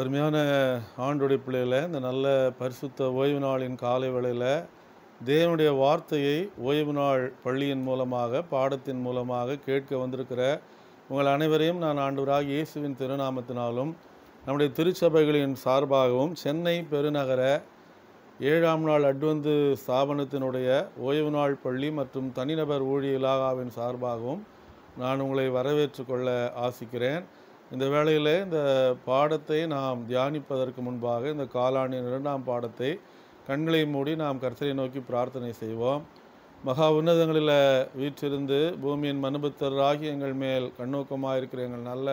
அருமையான ஆண்டுடைய பிள்ளைகளை இந்த நல்ல பரிசுத்த ஓய்வு நாளின் காலை வேளையில் தேவனுடைய வார்த்தையை ஓய்வு நாள் பள்ளியின் மூலமாக பாடத்தின் மூலமாக கேட்க வந்திருக்கிற உங்கள் அனைவரையும் நான் ஆண்டவராக இயேசுவின் திருநாமத்தினாலும் நம்முடைய திருச்சபைகளின் சார்பாகவும் சென்னை பெருநகர ஏழாம் நாள் அட்வந்து ஸ்தாபனத்தினுடைய ஓய்வு நாள் பள்ளி மற்றும் தனிநபர் ஊழியலாகாவின் சார்பாகவும் நான் உங்களை வரவேற்று கொள்ள ஆசிக்கிறேன் இந்த வேளையில் இந்த பாடத்தை நாம் தியானிப்பதற்கு முன்பாக இந்த காலாண்டின் இரண்டாம் பாடத்தை கண்களை மூடி நாம் கர்த்தரை நோக்கி பிரார்த்தனை செய்வோம் மகா உன்னதங்களில் வீற்றிருந்து பூமியின் மனுபுத்தராகி எங்கள் மேல் கண்ணோக்கமாக இருக்கிற எங்கள் நல்ல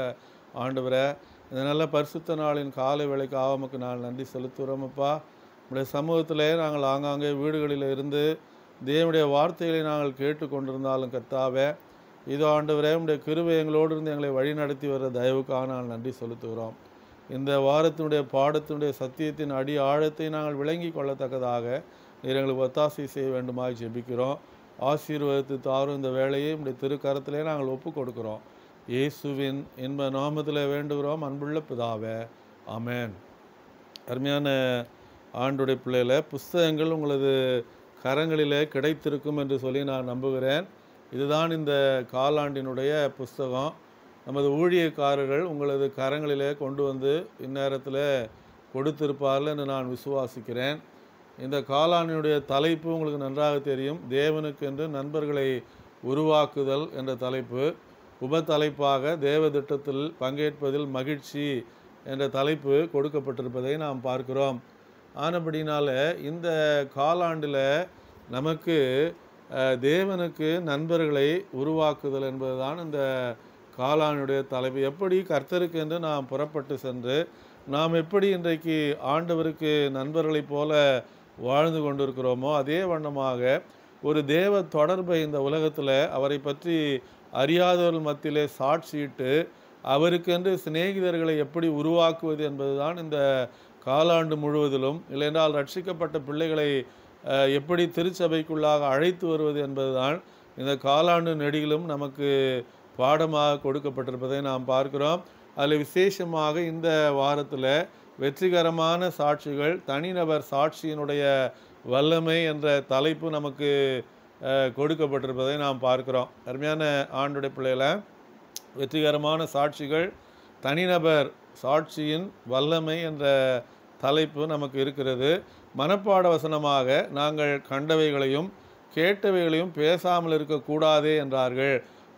ஆண்டுவரை இந்த நல்ல பரிசுத்த நாளின் காலை வேலைக்கு ஆவமக்கு நாள் நன்றி செலுத்துகிறோமப்பா நம்முடைய சமூகத்தில் நாங்கள் ஆங்காங்கே வீடுகளில் இருந்து தேவனுடைய வார்த்தைகளை நாங்கள் கேட்டு கொண்டிருந்தாலும் கத்தாவே இதோ ஆண்டவரே உடைய கிருவை எங்களோடு இருந்து எங்களை வழி நடத்தி வர தயவுக்காக நாங்கள் நன்றி செலுத்துகிறோம் இந்த வாரத்தினுடைய பாடத்தினுடைய சத்தியத்தின் அடி ஆழத்தை நாங்கள் விளங்கி கொள்ளத்தக்கதாக நீர் எங்களுக்கு ஒத்தாசி செய்ய வேண்டுமாய் ஜெபிக்கிறோம் ஆசீர்வாதத்து தாரும் இந்த வேலையை உடைய திருக்கரத்திலே நாங்கள் ஒப்புக் கொடுக்குறோம் இயேசுவின் இன்ப நாமத்தில் வேண்டுகிறோம் அன்புள்ள பிதாவே அமேன் அருமையான ஆண்டுடைய பிள்ளையில் புஸ்தகங்கள் உங்களது கரங்களிலே கிடைத்திருக்கும் என்று சொல்லி நான் நம்புகிறேன் இதுதான் இந்த காலாண்டினுடைய புஸ்தகம் நமது ஊழியக்காரர்கள் உங்களது கரங்களிலே கொண்டு வந்து இந்நேரத்தில் கொடுத்திருப்பார்கள் என்று நான் விசுவாசிக்கிறேன் இந்த காலாண்டினுடைய தலைப்பு உங்களுக்கு நன்றாக தெரியும் தேவனுக்கென்று நண்பர்களை உருவாக்குதல் என்ற தலைப்பு உப தலைப்பாக தேவ திட்டத்தில் பங்கேற்பதில் மகிழ்ச்சி என்ற தலைப்பு கொடுக்கப்பட்டிருப்பதை நாம் பார்க்கிறோம் ஆனபடினால இந்த காலாண்டில் நமக்கு தேவனுக்கு நண்பர்களை உருவாக்குதல் என்பதுதான் இந்த காலானுடைய தலைப்பு எப்படி கர்த்தருக்கு என்று நாம் புறப்பட்டு சென்று நாம் எப்படி இன்றைக்கு ஆண்டவருக்கு நண்பர்களைப் போல வாழ்ந்து கொண்டிருக்கிறோமோ அதே வண்ணமாக ஒரு தேவ தொடர்பை இந்த உலகத்தில் அவரை பற்றி அறியாதவர்கள் மத்தியிலே சாட்சியிட்டு அவருக்கென்று சிநேகிதர்களை எப்படி உருவாக்குவது என்பதுதான் இந்த காலாண்டு முழுவதிலும் இல்லை என்றால் ரட்சிக்கப்பட்ட பிள்ளைகளை எப்படி திருச்சபைக்குள்ளாக அழைத்து வருவது என்பதுதான் இந்த காலாண்டு நெடியிலும் நமக்கு பாடமாக கொடுக்கப்பட்டிருப்பதை நாம் பார்க்கிறோம் அதில் விசேஷமாக இந்த வாரத்தில் வெற்றிகரமான சாட்சிகள் தனிநபர் சாட்சியினுடைய வல்லமை என்ற தலைப்பு நமக்கு கொடுக்கப்பட்டிருப்பதை நாம் பார்க்கிறோம் அருமையான ஆண்டுடைய பிள்ளைகளை வெற்றிகரமான சாட்சிகள் தனிநபர் சாட்சியின் வல்லமை என்ற தலைப்பு நமக்கு இருக்கிறது மனப்பாட வசனமாக நாங்கள் கண்டவைகளையும் கேட்டவைகளையும் பேசாமல் இருக்கக்கூடாதே என்றார்கள்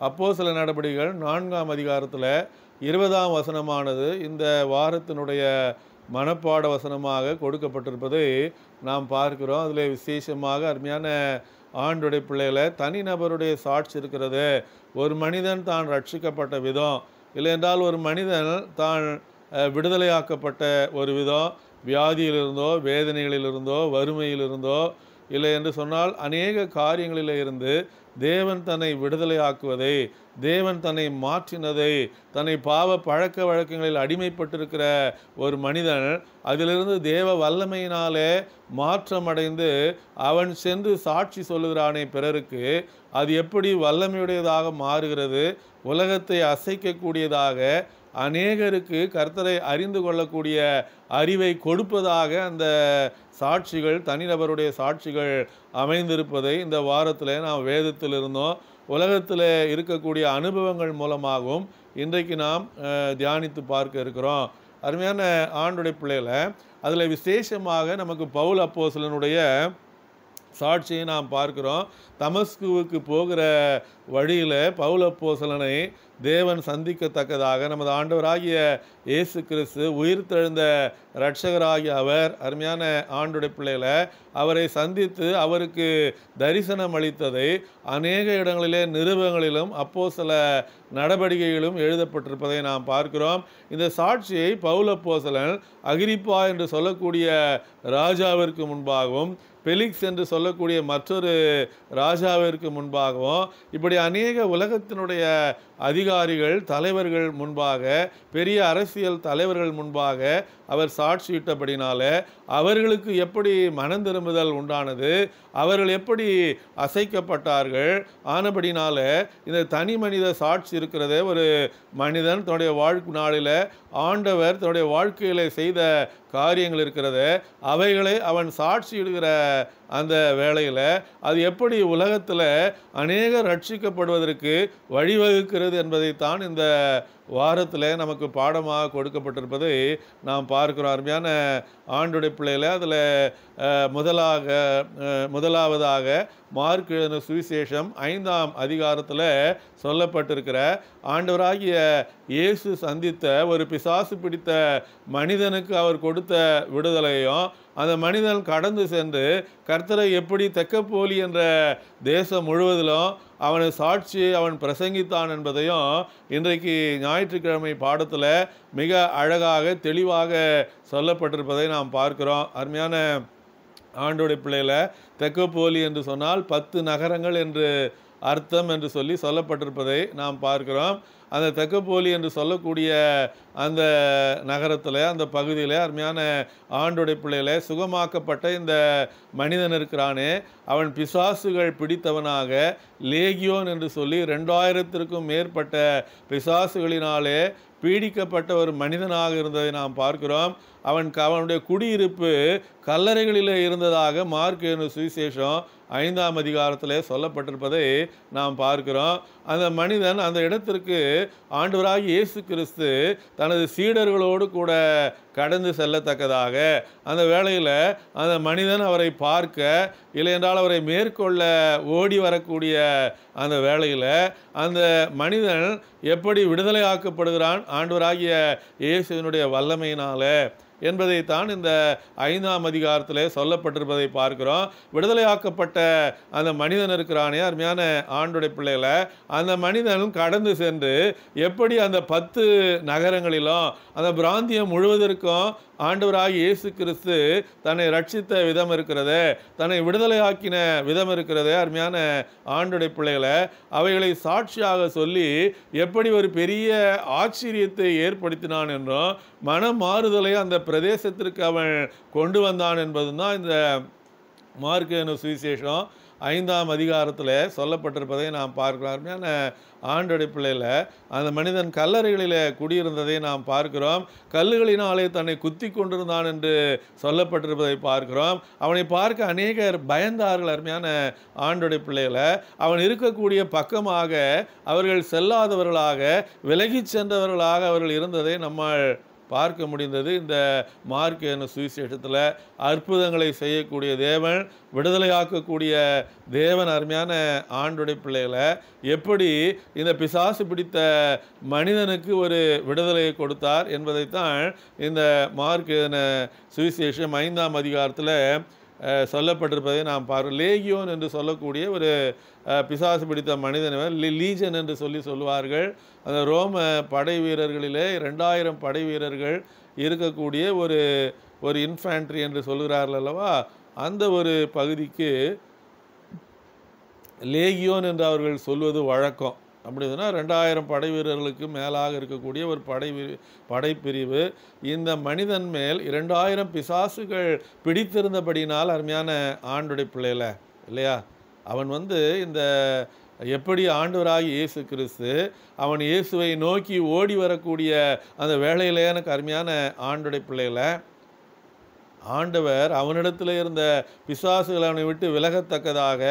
அப்போது சில நடவடிக்கைகள் நான்காம் அதிகாரத்தில் இருபதாம் வசனமானது இந்த வாரத்தினுடைய மனப்பாட வசனமாக கொடுக்கப்பட்டிருப்பதை நாம் பார்க்கிறோம் அதில் விசேஷமாக அருமையான ஆண்டுடைய பிள்ளைகளை தனிநபருடைய சாட்சி இருக்கிறது ஒரு மனிதன் தான் ரட்சிக்கப்பட்ட விதம் இல்லை என்றால் ஒரு மனிதன் தான் விடுதலையாக்கப்பட்ட ஒரு விதம் வியாதியிலிருந்தோ வேதனைகளிலிருந்தோ வறுமையிலிருந்தோ இல்லை என்று சொன்னால் அநேக காரியங்களில் இருந்து தேவன் தன்னை விடுதலையாக்குவதை தேவன் தன்னை மாற்றினதை தன்னை பாவ பழக்க வழக்கங்களில் அடிமைப்பட்டிருக்கிற ஒரு மனிதன் அதிலிருந்து தேவ வல்லமையினாலே மாற்றமடைந்து அவன் சென்று சாட்சி சொல்லுகிறானே பிறருக்கு அது எப்படி வல்லமையுடையதாக மாறுகிறது உலகத்தை அசைக்கக்கூடியதாக அநேகருக்கு கர்த்தரை அறிந்து கொள்ளக்கூடிய அறிவை கொடுப்பதாக அந்த சாட்சிகள் தனிநபருடைய சாட்சிகள் அமைந்திருப்பதை இந்த வாரத்தில் நாம் வேதத்தில் இருந்தோம் உலகத்தில் இருக்கக்கூடிய அனுபவங்கள் மூலமாகவும் இன்றைக்கு நாம் தியானித்து பார்க்க இருக்கிறோம் அருமையான ஆண்டுடைய பிள்ளைகளை அதில் விசேஷமாக நமக்கு பவுல் அப்போசலனுடைய சாட்சியை நாம் பார்க்குறோம் தமஸ்குவுக்கு போகிற வழியில் பவுல அப்போசலனை தேவன் சந்திக்கத்தக்கதாக நமது ஆண்டவராகிய இயேசு கிறிஸ்து உயிர் தெழுந்த இரட்சகராகிய அவர் அருமையான ஆண்டுடைய பிள்ளைகளை அவரை சந்தித்து அவருக்கு தரிசனம் அளித்ததை அநேக இடங்களிலே நிருபங்களிலும் அப்போ சில நடவடிக்கைகளும் எழுதப்பட்டிருப்பதை நாம் பார்க்கிறோம் இந்த சாட்சியை பௌலப்போசலன் அகிரிப்பா என்று சொல்லக்கூடிய ராஜாவிற்கு முன்பாகவும் பெலிக்ஸ் என்று சொல்லக்கூடிய மற்றொரு ராஜாவிற்கு முன்பாகவும் இப்படி அநேக உலகத்தினுடைய அதிகாரிகள் தலைவர்கள் முன்பாக பெரிய அரசியல் தலைவர்கள் முன்பாக அவர் சாட்சியிட்டபடினால அவர்களுக்கு எப்படி மனம் திரும்புதல் உண்டானது அவர்கள் எப்படி அசைக்கப்பட்டார்கள் ஆனபடினால இந்த தனி மனித சாட்சி இருக்கிறதே ஒரு மனிதன் தன்னுடைய வாழ்க்கை நாளில் ஆண்டவர் தன்னுடைய வாழ்க்கையில் செய்த காரியங்கள் இருக்கிறத அவைகளை அவன் சாட்சியிடுகிற அந்த வேளையில் அது எப்படி உலகத்தில் அநேக ரட்சிக்கப்படுவதற்கு வழிவகுக்கிறது என்பதைத்தான் இந்த வாரத்தில் நமக்கு பாடமாக கொடுக்கப்பட்டிருப்பதை நாம் பார்க்கிறோம் அருமையான ஆண்டுடைய பிள்ளையில் அதில் முதலாக முதலாவதாக மார்க் சுவிசேஷம் ஐந்தாம் அதிகாரத்தில் சொல்லப்பட்டிருக்கிற ஆண்டவராகிய இயேசு சந்தித்த ஒரு பிசாசு பிடித்த மனிதனுக்கு அவர் கொடுத்த விடுதலையும் அந்த மனிதன் கடந்து சென்று கர்த்தரை எப்படி தெக்கப்போலி என்ற தேசம் முழுவதிலும் அவனை சாட்சி அவன் பிரசங்கித்தான் என்பதையும் இன்றைக்கு ஞாயிற்றுக்கிழமை பாடத்தில் மிக அழகாக தெளிவாக சொல்லப்பட்டிருப்பதை நாம் பார்க்கிறோம் அருமையான ஆண்டோடைய பிள்ளையில் தெக்கப்போலி என்று சொன்னால் பத்து நகரங்கள் என்று அர்த்தம் என்று சொல்லி சொல்லப்பட்டிருப்பதை நாம் பார்க்கிறோம் அந்த தெக்கப்போலி என்று சொல்லக்கூடிய அந்த நகரத்தில் அந்த பகுதியில் அருமையான ஆண்டுடை பிள்ளையில சுகமாக்கப்பட்ட இந்த மனிதன் இருக்கிறானே அவன் பிசாசுகள் பிடித்தவனாக லேகியோன் என்று சொல்லி ரெண்டாயிரத்திற்கும் மேற்பட்ட பிசாசுகளினாலே பீடிக்கப்பட்ட ஒரு மனிதனாக இருந்ததை நாம் பார்க்கிறோம் அவன் அவனுடைய குடியிருப்பு கல்லறைகளில் இருந்ததாக மார்க் என்று சுவிசேஷம் ஐந்தாம் அதிகாரத்தில் சொல்லப்பட்டிருப்பதை நாம் பார்க்கிறோம் அந்த மனிதன் அந்த இடத்திற்கு ஆண்டவராக இயேசு கிறிஸ்து தன் தனது சீடர்களோடு கூட கடந்து செல்லத்தக்கதாக அந்த வேளையில் அந்த மனிதன் அவரை பார்க்க இல்லை என்றால் அவரை மேற்கொள்ள ஓடி வரக்கூடிய அந்த வேளையில் அந்த மனிதன் எப்படி விடுதலை ஆக்கப்படுகிறான் ஆண்டவராகிய இயேசுவினுடைய வல்லமையினால் என்பதைத்தான் இந்த ஐந்தாம் அதிகாரத்தில் சொல்லப்பட்டிருப்பதை பார்க்கிறோம் விடுதலையாக்கப்பட்ட அந்த மனிதன் இருக்கிறானே அருமையான ஆண்டுடைய பிள்ளைகளை அந்த மனிதன் கடந்து சென்று எப்படி அந்த பத்து நகரங்களிலும் அந்த பிராந்தியம் முழுவதற்கும் ஆண்டவராக இயேசு கிறிஸ்து தன்னை ரட்சித்த விதம் இருக்கிறது தன்னை விடுதலையாக்கின விதம் இருக்கிறது அருமையான ஆண்டுடைய பிள்ளைகளை அவைகளை சாட்சியாக சொல்லி எப்படி ஒரு பெரிய ஆச்சரியத்தை ஏற்படுத்தினான் என்றும் மன மாறுதலை அந்த பிரதேசத்திற்கு அவன் கொண்டு வந்தான் என்பதும் தான் இந்த மார்க்கு சுவிசேஷம் ஐந்தாம் அதிகாரத்தில் சொல்லப்பட்டிருப்பதை நாம் பார்க்கலாம் அருமையான ஆண்டடிப்பிள்ளையில் அந்த மனிதன் கல்லறைகளில் குடியிருந்ததை நாம் பார்க்கிறோம் கல்லுகளினாலே தன்னை குத்தி கொண்டிருந்தான் என்று சொல்லப்பட்டிருப்பதை பார்க்கிறோம் அவனை பார்க்க அநேகர் பயந்தார்கள் அருமையான ஆண்டுடைய பிள்ளையில் அவன் இருக்கக்கூடிய பக்கமாக அவர்கள் செல்லாதவர்களாக விலகி சென்றவர்களாக அவர்கள் இருந்ததை நம்ம பார்க்க முடிந்தது இந்த மார்க் எனும் சுவிசேஷத்தில் அற்புதங்களை செய்யக்கூடிய தேவன் விடுதலையாக்கக்கூடிய தேவன் அருமையான ஆண்டுடைய பிள்ளைகளை எப்படி இந்த பிசாசு பிடித்த மனிதனுக்கு ஒரு விடுதலையை கொடுத்தார் என்பதைத்தான் இந்த மார்க் என்ன சுவிசேஷம் ஐந்தாம் அதிகாரத்தில் சொல்லப்பட்டிருப்பதை நாம் பார்க்கிறோம் லேகியோன் என்று சொல்லக்கூடிய ஒரு பிசாசு பிடித்த மனிதனவர் லீஜன் என்று சொல்லி சொல்வார்கள் அந்த ரோம படை வீரர்களிலே ரெண்டாயிரம் படை வீரர்கள் இருக்கக்கூடிய ஒரு ஒரு இன்ஃபேண்ட்ரி என்று சொல்கிறார்கள் அல்லவா அந்த ஒரு பகுதிக்கு லேகியோன் என்று அவர்கள் சொல்வது வழக்கம் அப்படிதுன்னா ரெண்டாயிரம் படை வீரர்களுக்கு மேலாக இருக்கக்கூடிய ஒரு படை படைப்பிரிவு இந்த மனிதன் மேல் இரண்டாயிரம் பிசாசுகள் பிடித்திருந்தபடினால் அருமையான ஆண்டுடைய பிள்ளையில இல்லையா அவன் வந்து இந்த எப்படி ஆண்டவராகி இயேசு கிறிஸ்து அவன் இயேசுவை நோக்கி ஓடி வரக்கூடிய அந்த வேலையில எனக்கு அருமையான ஆண்டுடைய பிள்ளைகளை ஆண்டவர் அவனிடத்தில் இருந்த பிசாசுகள் அவனை விட்டு விலகத்தக்கதாக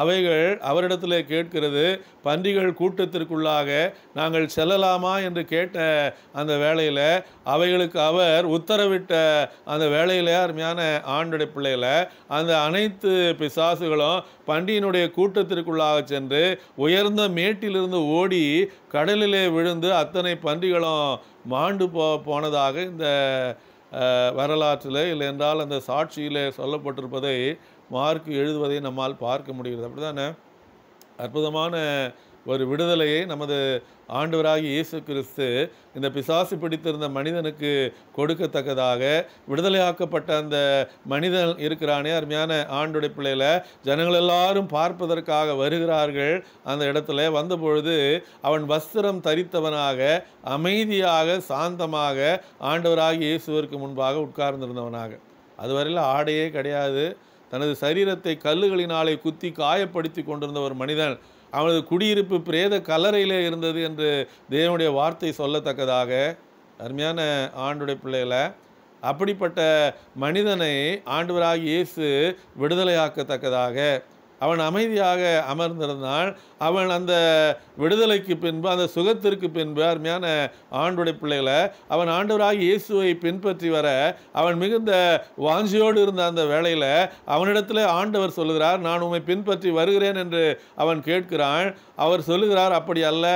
அவைகள் அவரிடத்தில் கேட்கிறது பன்றிகள் கூட்டத்திற்குள்ளாக நாங்கள் செல்லலாமா என்று கேட்ட அந்த வேளையில் அவைகளுக்கு அவர் உத்தரவிட்ட அந்த வேளையில் அருமையான ஆண்டடை பிள்ளையில் அந்த அனைத்து பிசாசுகளும் பண்டியினுடைய கூட்டத்திற்குள்ளாக சென்று உயர்ந்த மேட்டிலிருந்து ஓடி கடலிலே விழுந்து அத்தனை பன்றிகளும் மாண்டு போ போனதாக இந்த வரலாற்றில் இல்லை என்றால் அந்த சாட்சியில் சொல்லப்பட்டிருப்பதை மார்க் எழுதுவதை நம்மால் பார்க்க முடிகிறது அப்படி தானே அற்புதமான ஒரு விடுதலையை நமது ஆண்டவராகி இயேசு கிறிஸ்து இந்த பிசாசு பிடித்திருந்த மனிதனுக்கு கொடுக்கத்தக்கதாக விடுதலையாக்கப்பட்ட அந்த மனிதன் இருக்கிறானே அருமையான ஆண்டுடைய பிள்ளையில் ஜனங்கள் எல்லாரும் பார்ப்பதற்காக வருகிறார்கள் அந்த இடத்துல வந்தபொழுது அவன் வஸ்திரம் தரித்தவனாக அமைதியாக சாந்தமாக ஆண்டவராகி இயேசுவிற்கு முன்பாக உட்கார்ந்திருந்தவனாக அதுவரையில் ஆடையே கிடையாது தனது சரீரத்தை கல்லுகளினாலே குத்தி காயப்படுத்தி கொண்டிருந்த ஒரு மனிதன் அவனது குடியிருப்பு பிரேத கலரையில் இருந்தது என்று தேவனுடைய வார்த்தை சொல்லத்தக்கதாக அருமையான ஆண்டுடைய பிள்ளைகளை அப்படிப்பட்ட மனிதனை ஆண்டவராக இயேசு விடுதலையாக்கத்தக்கதாக அவன் அமைதியாக அமர்ந்திருந்தான் அவன் அந்த விடுதலைக்கு பின்பு அந்த சுகத்திற்கு பின்பு அருமையான ஆண்டுடைய பிள்ளைகளை அவன் ஆண்டவராக இயேசுவை பின்பற்றி வர அவன் மிகுந்த வாஞ்சியோடு இருந்த அந்த வேளையில் அவனிடத்தில் ஆண்டவர் சொல்லுகிறார் நான் உண்மை பின்பற்றி வருகிறேன் என்று அவன் கேட்கிறான் அவர் சொல்லுகிறார் அப்படி அல்ல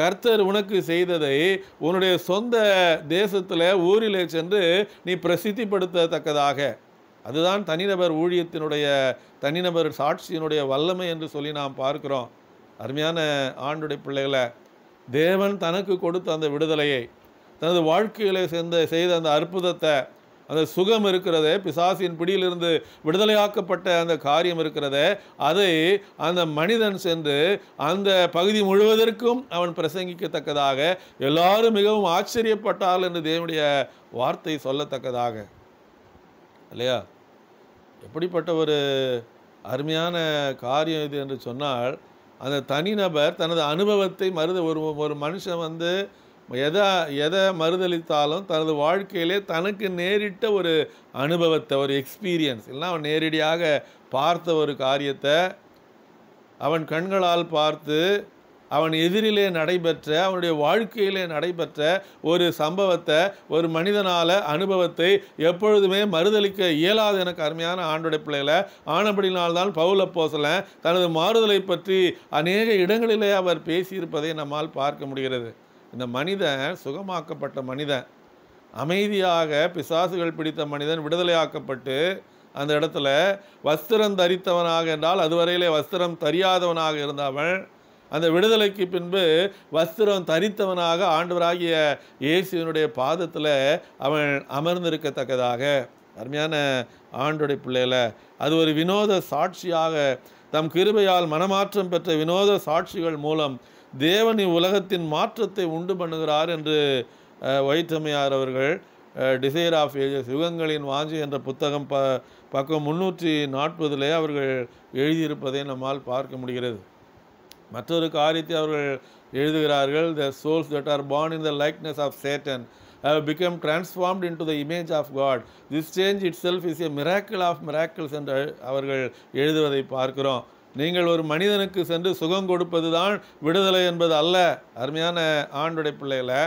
கர்த்தர் உனக்கு செய்ததை உன்னுடைய சொந்த தேசத்தில் ஊரிலே சென்று நீ பிரசித்திப்படுத்தத்தக்கதாக அதுதான் தனிநபர் ஊழியத்தினுடைய தனிநபர் சாட்சியினுடைய வல்லமை என்று சொல்லி நாம் பார்க்கிறோம் அருமையான ஆண்டுடைய பிள்ளைகளை தேவன் தனக்கு கொடுத்த அந்த விடுதலையை தனது வாழ்க்கையிலே சேர்ந்த செய்த அந்த அற்புதத்தை அந்த சுகம் இருக்கிறதே பிசாசின் பிடியிலிருந்து விடுதலையாக்கப்பட்ட அந்த காரியம் இருக்கிறதே அதை அந்த மனிதன் சென்று அந்த பகுதி முழுவதற்கும் அவன் பிரசங்கிக்கத்தக்கதாக எல்லாரும் மிகவும் ஆச்சரியப்பட்டால் என்று தேவனுடைய வார்த்தை சொல்லத்தக்கதாக இல்லையா எப்படிப்பட்ட ஒரு அருமையான காரியம் இது என்று சொன்னால் அந்த தனிநபர் தனது அனுபவத்தை மருத ஒரு ஒரு மனுஷன் வந்து எதை எதை மறுதளித்தாலும் தனது வாழ்க்கையிலே தனக்கு நேரிட்ட ஒரு அனுபவத்தை ஒரு எக்ஸ்பீரியன்ஸ் இல்லைன்னா அவன் நேரடியாக பார்த்த ஒரு காரியத்தை அவன் கண்களால் பார்த்து அவன் எதிரிலே நடைபெற்ற அவனுடைய வாழ்க்கையிலே நடைபெற்ற ஒரு சம்பவத்தை ஒரு மனிதனால் அனுபவத்தை எப்பொழுதுமே மறுதளிக்க இயலாது எனக்கு அருமையான ஆண்டுடைய பிள்ளைகளை ஆனபடினால்தான் பவுல போசலன் தனது மாறுதலை பற்றி அநேக இடங்களிலே அவர் பேசியிருப்பதை நம்மால் பார்க்க முடிகிறது இந்த மனிதன் சுகமாக்கப்பட்ட மனிதன் அமைதியாக பிசாசுகள் பிடித்த மனிதன் விடுதலையாக்கப்பட்டு அந்த இடத்துல வஸ்திரம் தரித்தவனாக என்றால் அதுவரையிலே வஸ்திரம் தரியாதவனாக இருந்தவன் அந்த விடுதலைக்கு பின்பு வஸ்திரம் தரித்தவனாக ஆண்டவராகிய இயேசுவனுடைய பாதத்தில் அவன் அமர்ந்திருக்கத்தக்கதாக அருமையான ஆண்டுடைய பிள்ளையில் அது ஒரு வினோத சாட்சியாக தம் கிருபையால் மனமாற்றம் பெற்ற வினோத சாட்சிகள் மூலம் தேவன் உலகத்தின் மாற்றத்தை உண்டு பண்ணுகிறார் என்று வைத்தமையார் அவர்கள் டிசைர் ஆஃப் ஏஜஸ் யுகங்களின் வாஞ்சி என்ற புத்தகம் ப பக்கம் முன்னூற்றி நாற்பதிலே அவர்கள் எழுதியிருப்பதை நம்மால் பார்க்க முடிகிறது மற்றொரு காரியத்தை அவர்கள் எழுதுகிறார்கள் the souls that are born in the likeness of Satan how become transformed into the image of God this change itself is a miracle of miracles என்று அவர்கள் எழுதுவதை பார்க்கிறோம் நீங்கள் ஒரு மனிதனுக்கு சென்று சுகம் கொடுப்பது தான் விடுதலை என்பது அல்ல அருமையான ஆண்டுடை பிள்ளைகளை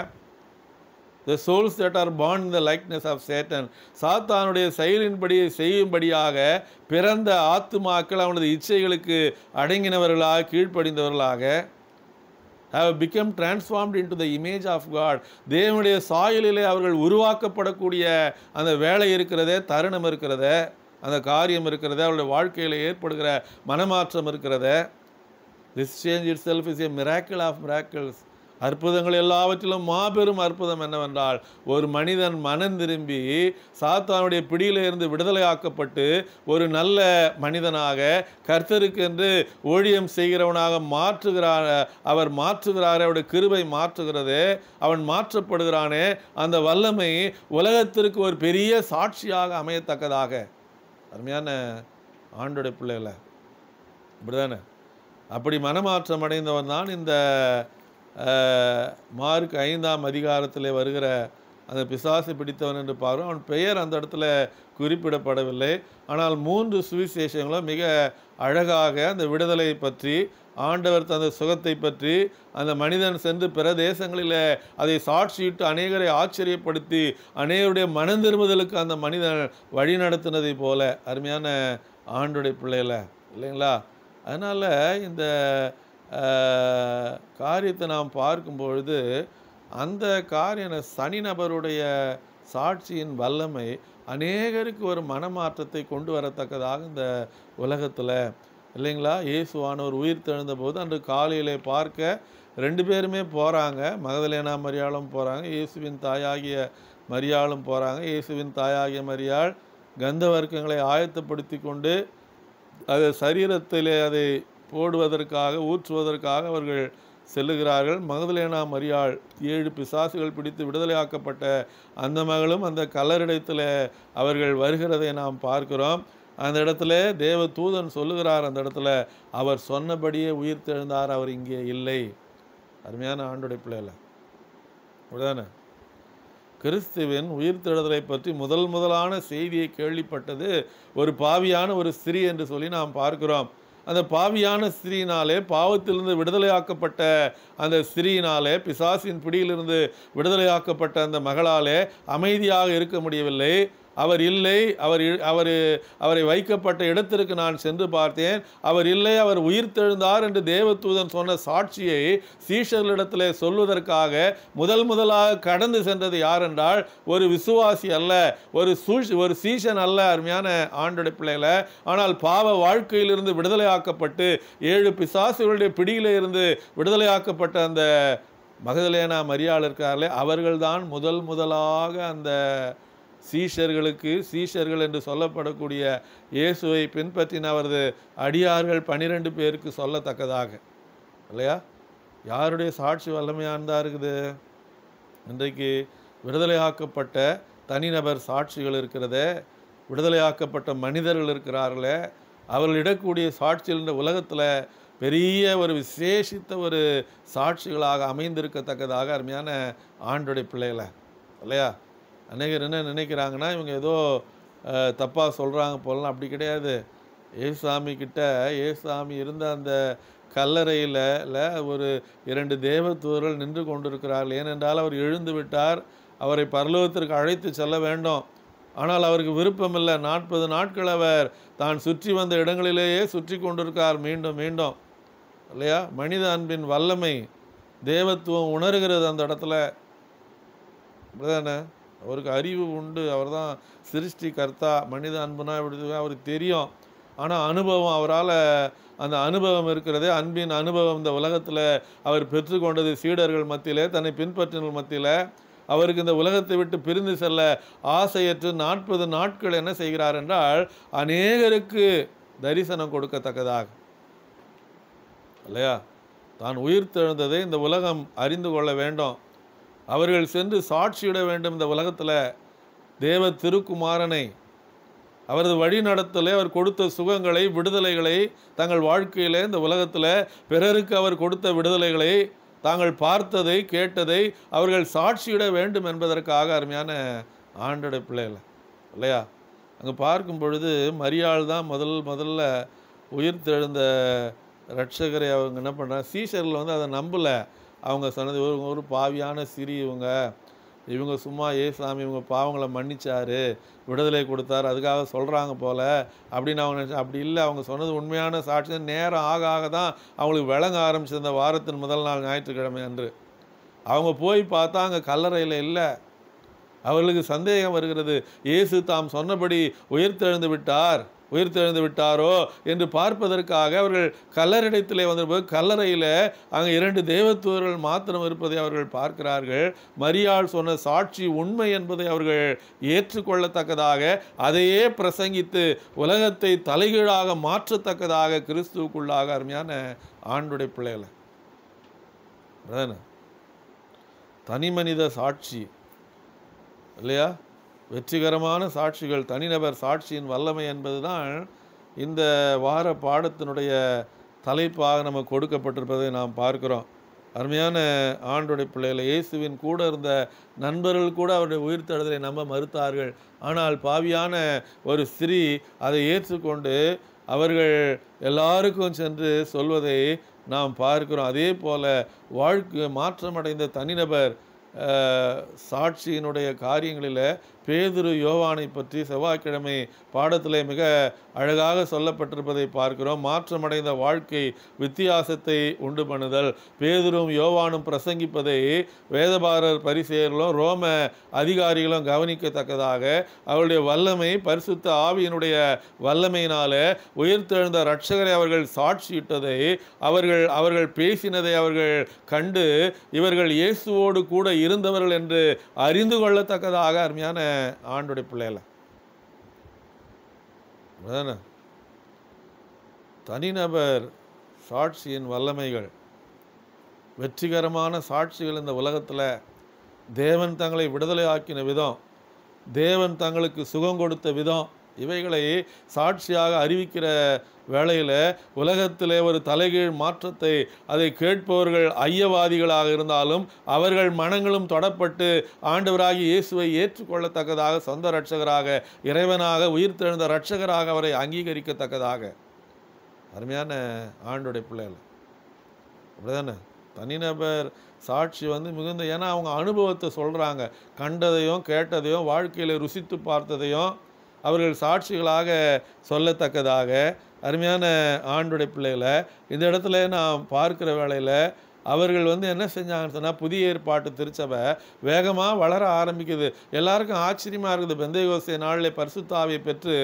the souls that are born in the likeness of Satan சாத்தானுடைய செயலின்படி செய்யும்படியாக பிறந்த ஆத்துமாக்கள் அவனது இச்சைகளுக்கு அடங்கினவர்களாக கீழ்ப்படிந்தவர்களாக how become transformed into the image of God தேவனுடைய சாயலிலே அவர்கள் உருவாக்கப்படக்கூடிய அந்த வேலை இருக்கிறதே தருணம் இருக்கிறத அந்த காரியம் இருக்கிறத அவருடைய வாழ்க்கையில் ஏற்படுகிற மனமாற்றம் இருக்கிறத this change itself is a miracle of miracles அற்புதங்கள் எல்லாவற்றிலும் மாபெரும் அற்புதம் என்னவென்றால் ஒரு மனிதன் மனம் திரும்பி சாத்தானுடைய பிடியிலிருந்து விடுதலையாக்கப்பட்டு ஒரு நல்ல மனிதனாக கர்த்தருக்கு என்று ஊழியம் செய்கிறவனாக மாற்றுகிறார் அவர் மாற்றுகிறாரே அவருடைய கிருபை மாற்றுகிறது அவன் மாற்றப்படுகிறானே அந்த வல்லமை உலகத்திற்கு ஒரு பெரிய சாட்சியாக அமையத்தக்கதாக அருமையான ஆண்டுடைய பிள்ளைகளை இப்படிதானே அப்படி மனமாற்றம் அடைந்தவன் தான் இந்த மார்க் ஐந்தாம் அதிகாரத்தில் வருகிற அந்த பிசாசை பிடித்தவன் என்று பாருங்கள் அவன் பெயர் அந்த இடத்துல குறிப்பிடப்படவில்லை ஆனால் மூன்று சுவிசேஷங்களும் மிக அழகாக அந்த விடுதலை பற்றி ஆண்டவர் தந்த சுகத்தை பற்றி அந்த மனிதன் சென்று பிற தேசங்களில் அதை சாட்சியிட்டு அநேகரை ஆச்சரியப்படுத்தி அநேகருடைய மனம் திரும்புதலுக்கு அந்த மனிதன் வழி நடத்தினதை போல அருமையான ஆண்டுடைய பிள்ளைகளை இல்லைங்களா அதனால் இந்த காரியத்தை நாம் பார்க்கும் பொழுது அந்த காரியம் சனி நபருடைய சாட்சியின் வல்லமை அநேகருக்கு ஒரு மனமாற்றத்தை கொண்டு வரத்தக்கதாக இந்த உலகத்தில் இல்லைங்களா இயேசுவானவர் உயிர் தெழுந்த போது அன்று காலையிலே பார்க்க ரெண்டு பேருமே போகிறாங்க மகதலேனா மரியாளும் போகிறாங்க இயேசுவின் தாயாகிய மரியாளும் போகிறாங்க இயேசுவின் தாயாகிய மரியாள் கந்த வர்க்கங்களை ஆயத்தப்படுத்தி கொண்டு அது சரீரத்திலே அதை போடுவதற்காக ஊற்றுவதற்காக அவர்கள் செல்லுகிறார்கள் மகதலேனா மரியாள் ஏழு பிசாசுகள் பிடித்து விடுதலையாக்கப்பட்ட அந்த மகளும் அந்த கல்லறிடத்தில் அவர்கள் வருகிறதை நாம் பார்க்கிறோம் அந்த இடத்துல தேவ தூதன் சொல்லுகிறார் அந்த இடத்துல அவர் சொன்னபடியே உயிர் தெழுந்தார் அவர் இங்கே இல்லை அருமையான ஆண்டுடைய பிள்ளைல உடனே கிறிஸ்துவின் உயிர் தேடுதலை பற்றி முதல் முதலான செய்தியை கேள்விப்பட்டது ஒரு பாவியான ஒரு ஸ்திரீ என்று சொல்லி நாம் பார்க்கிறோம் அந்த பாவியான ஸ்திரீனாலே பாவத்திலிருந்து விடுதலையாக்கப்பட்ட அந்த ஸ்திரீனாலே பிசாசின் பிடியிலிருந்து விடுதலையாக்கப்பட்ட அந்த மகளாலே அமைதியாக இருக்க முடியவில்லை அவர் இல்லை அவர் அவர் அவரை வைக்கப்பட்ட இடத்திற்கு நான் சென்று பார்த்தேன் அவர் இல்லை அவர் உயிர் தெழுந்தார் என்று தேவதூதன் சொன்ன சாட்சியை சீஷர்களிடத்தில் சொல்வதற்காக முதல் முதலாக கடந்து சென்றது யார் என்றால் ஒரு விசுவாசி அல்ல ஒரு சூஷ் ஒரு சீஷன் அல்ல அருமையான ஆண்டோட பிள்ளைகள ஆனால் பாவ வாழ்க்கையிலிருந்து விடுதலையாக்கப்பட்டு ஏழு பிசாசுகளுடைய பிடியில் இருந்து விடுதலையாக்கப்பட்ட அந்த மகதலேனா மரியாள் இருக்கார்களே அவர்கள்தான் முதல் முதலாக அந்த சீஷர்களுக்கு சீஷர்கள் என்று சொல்லப்படக்கூடிய இயேசுவை பின்பற்றின அவரது அடியார்கள் பனிரெண்டு பேருக்கு சொல்லத்தக்கதாக இல்லையா யாருடைய சாட்சி வல்லமையானதாக இருக்குது இன்றைக்கு விடுதலையாக்கப்பட்ட தனிநபர் சாட்சிகள் இருக்கிறதே விடுதலையாக்கப்பட்ட மனிதர்கள் இருக்கிறார்களே அவர்கள் இடக்கூடிய சாட்சிகள் இந்த உலகத்தில் பெரிய ஒரு விசேஷித்த ஒரு சாட்சிகளாக அமைந்திருக்கத்தக்கதாக அருமையான ஆண்டுடைய பிள்ளைகளை இல்லையா அநேகர் என்ன நினைக்கிறாங்கன்னா இவங்க ஏதோ தப்பாக சொல்கிறாங்க போலாம் அப்படி கிடையாது ஏசாமி கிட்ட ஏசாமி இருந்த அந்த கல்லறையில் ஒரு இரண்டு தேவதூதர்கள் நின்று கொண்டிருக்கிறார்கள் ஏனென்றால் அவர் எழுந்து விட்டார் அவரை பரலோகத்திற்கு அழைத்து செல்ல வேண்டும் ஆனால் அவருக்கு விருப்பமில்லை நாற்பது நாட்கள் அவர் தான் சுற்றி வந்த இடங்களிலேயே சுற்றி கொண்டிருக்கார் மீண்டும் மீண்டும் இல்லையா மனித அன்பின் வல்லமை தேவத்துவம் உணர்கிறது அந்த இடத்துல அப்படிதானே அவருக்கு அறிவு உண்டு அவர் தான் சிருஷ்டி கர்த்தா மனித அன்புனா இப்படி அவருக்கு தெரியும் ஆனால் அனுபவம் அவரால் அந்த அனுபவம் இருக்கிறதே அன்பின் அனுபவம் இந்த உலகத்தில் அவர் பெற்றுக்கொண்டது சீடர்கள் மத்தியிலே தன்னை பின்பற்றின மத்தியில் அவருக்கு இந்த உலகத்தை விட்டு பிரிந்து செல்ல ஆசையற்று நாற்பது நாட்கள் என்ன செய்கிறார் என்றால் அநேகருக்கு தரிசனம் கொடுக்கத்தக்கதாக இல்லையா தான் உயிர் தெழுந்ததை இந்த உலகம் அறிந்து கொள்ள வேண்டும் அவர்கள் சென்று சாட்சியிட வேண்டும் இந்த உலகத்தில் தேவ திருக்குமாரனை அவரது வழிநடத்தலே அவர் கொடுத்த சுகங்களை விடுதலைகளை தங்கள் வாழ்க்கையில் இந்த உலகத்தில் பிறருக்கு அவர் கொடுத்த விடுதலைகளை தாங்கள் பார்த்ததை கேட்டதை அவர்கள் சாட்சியிட வேண்டும் என்பதற்காக அருமையான ஆண்டடை பிள்ளைகள் இல்லையா அங்கே பார்க்கும் பொழுது மரியாள் தான் முதல் முதல்ல உயிர் தெழுந்த ரட்சகரை அவங்க என்ன பண்ணுறாங்க சீசரில் வந்து அதை நம்பலை அவங்க சொன்னது ஒரு ஒரு பாவியான சிறி இவங்க இவங்க சும்மா ஏ சாமி இவங்க பாவங்களை மன்னிச்சாரு விடுதலை கொடுத்தார் அதுக்காக சொல்கிறாங்க போல் அப்படின்னு அவங்க நினச்சி அப்படி இல்லை அவங்க சொன்னது உண்மையான சாட்சி நேரம் ஆக ஆக தான் அவங்களுக்கு விளங்க ஆரம்பிச்சிருந்த வாரத்தின் முதல் நாள் ஞாயிற்றுக்கிழமை அன்று அவங்க போய் பார்த்தா அங்கே கல்லறையில் இல்லை அவர்களுக்கு சந்தேகம் வருகிறது இயேசு தாம் சொன்னபடி உயிர்த்தெழுந்து விட்டார் உயிர் விட்டாரோ என்று பார்ப்பதற்காக அவர்கள் கல்லறிடத்திலே வந்தபோது கல்லறையில் அங்கே இரண்டு தேவத்துவர்கள் மாத்திரம் இருப்பதை அவர்கள் பார்க்கிறார்கள் மரியாள் சொன்ன சாட்சி உண்மை என்பதை அவர்கள் ஏற்றுக்கொள்ளத்தக்கதாக அதையே பிரசங்கித்து உலகத்தை தலைகீழாக மாற்றத்தக்கதாக கிறிஸ்துவுக்குள்ளாக அருமையான ஆண்டுடைய பிள்ளைகளை தனி மனித சாட்சி இல்லையா வெற்றிகரமான சாட்சிகள் தனிநபர் சாட்சியின் வல்லமை என்பதுதான் இந்த வார பாடத்தினுடைய தலைப்பாக நமக்கு கொடுக்கப்பட்டிருப்பதை நாம் பார்க்கிறோம் அருமையான ஆண்டுடைய பிள்ளைகளை இயேசுவின் கூட இருந்த நண்பர்கள் கூட அவருடைய உயிர் தழுதலை நம்ப மறுத்தார்கள் ஆனால் பாவியான ஒரு ஸ்திரீ அதை ஏற்றுக்கொண்டு அவர்கள் எல்லாருக்கும் சென்று சொல்வதை நாம் பார்க்கிறோம் அதே போல் வாழ்க்கை மாற்றமடைந்த தனிநபர் சாட்சியினுடைய காரியங்களில் பேதுரு யோவானை பற்றி செவ்வாய்க்கிழமை பாடத்திலே மிக அழகாக சொல்லப்பட்டிருப்பதை பார்க்கிறோம் மாற்றமடைந்த வாழ்க்கை வித்தியாசத்தை உண்டு பண்ணுதல் பேதுரும் யோவானும் பிரசங்கிப்பதை வேதபாரர் பரிசெயர்களும் ரோம அதிகாரிகளும் கவனிக்கத்தக்கதாக அவருடைய வல்லமை பரிசுத்த ஆவியினுடைய வல்லமையினால உயிர்த்தெழுந்த ரட்சகரை அவர்கள் சாட்சியிட்டதை அவர்கள் அவர்கள் பேசினதை அவர்கள் கண்டு இவர்கள் இயேசுவோடு கூட இருந்தவர்கள் என்று அறிந்து கொள்ளத்தக்கதாக அருமையான ஆண்டுடைய பிள்ளைகள தனிநபர் சாட்சியின் வல்லமைகள் வெற்றிகரமான சாட்சிகள் இந்த உலகத்தில் தேவன் தங்களை விடுதலை ஆக்கின விதம் தேவன் தங்களுக்கு சுகம் கொடுத்த விதம் இவைகளை சாட்சியாக அறிவிக்கிற வேளையில் உலகத்திலே ஒரு தலைகீழ் மாற்றத்தை அதை கேட்பவர்கள் ஐயவாதிகளாக இருந்தாலும் அவர்கள் மனங்களும் தொடப்பட்டு ஆண்டவராகி இயேசுவை ஏற்றுக்கொள்ளத்தக்கதாக சொந்த ரட்சகராக இறைவனாக உயிர்த்தெழுந்த ரட்சகராக அவரை அங்கீகரிக்கத்தக்கதாக அருமையான ஆண்டுடைய பிள்ளைகள் அப்படிதானே தனிநபர் சாட்சி வந்து மிகுந்த ஏன்னா அவங்க அனுபவத்தை சொல்கிறாங்க கண்டதையும் கேட்டதையும் வாழ்க்கையில் ருசித்து பார்த்ததையும் அவர்கள் சாட்சிகளாக சொல்லத்தக்கதாக அருமையான ஆண்டுடைய பிள்ளைகளை இந்த இடத்துல நாம் பார்க்கிற வேளையில் அவர்கள் வந்து என்ன செஞ்சாங்கன்னு சொன்னால் புதிய ஏற்பாட்டு திருச்சபை வேகமாக வளர ஆரம்பிக்குது எல்லாருக்கும் ஆச்சரியமாக இருக்குது பெந்தைகோசை நாளிலே பரிசுத்தாவை பெற்று